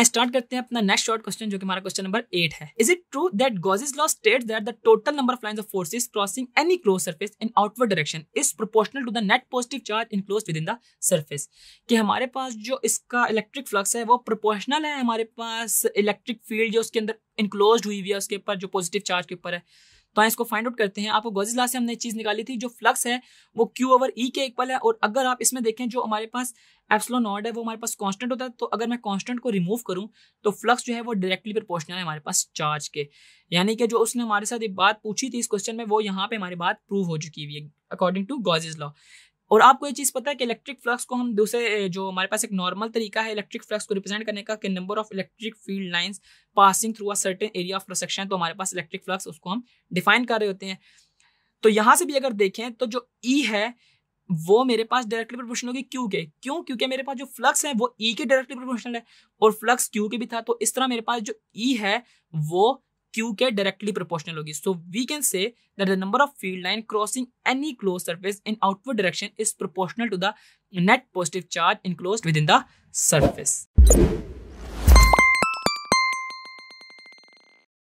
आए स्टार्ट करते हैं अपना नेक्स्ट शॉर्ट क्वेश्चन जो कि हमारा क्वेश्चन नंबर एट है is it true that Gauss's law state that the total number of line of forces crossing any close surface in outward direction is proportional to the net positive charge enclose within the surface कि हमारे पास जो इसका electric flux है वो proportional है हमारे पास electric field जो उसके अंदर इनक्लोज हुई हुई है उसके ऊपर जो पॉजिटिव चार्ज के ऊपर है तो इसको फाइंड आउट करते हैं आपको गोजिज लॉ से हमने चीज़ निकाली थी जो फ्लक्स है वो क्यू ओवर ई के इक्वल है और अगर आप इसमें देखें जो हमारे पास एप्सलो नॉड है वो हमारे पास कॉन्स्टेंट होता है तो अगर मैं कॉन्स्टेंट को रिमूव करूँ तो फ्लक्स जो है वो डायरेक्टली प्रोपोर्शनल है हमारे पास चार्ज के यानी कि जो उसने हमारे साथ ये बात पूछी थी इस क्वेश्चन में वो यहाँ पे हमारी बात प्रूव हो चुकी हुई है अकॉर्डिंग टू गॉजिज लॉ और आपको ये चीज़ पता है कि इलेक्ट्रिक फ्लक्स को हम दूसरे जो हमारे पास एक नॉर्मल तरीका है इलेक्ट्रिक फ्लक्स को रिप्रेजेंट करने का कि number of electric field lines passing through a certain area of cross section तो हमारे पास इलेक्ट्रिक फ्लक्स उसको हम डिफाइन कर रहे होते हैं तो यहाँ से भी अगर देखें तो जो ई e है वो मेरे पास डायरेक्टली प्रोपोर्शनल होगी क्यू के क्यों क्योंकि मेरे पास जो फ्लक्स है वो ई e के डायरेक्टली प्रोपोर्शनल है और फ्लक्स क्यू के भी था तो इस तरह मेरे पास जो ई e है वो क्यू के डायरेक्टली प्रोपोर्शनल होगी so we can say that the number of field line crossing any close surface in outward direction is proportional to the net positive charge enclose within the surface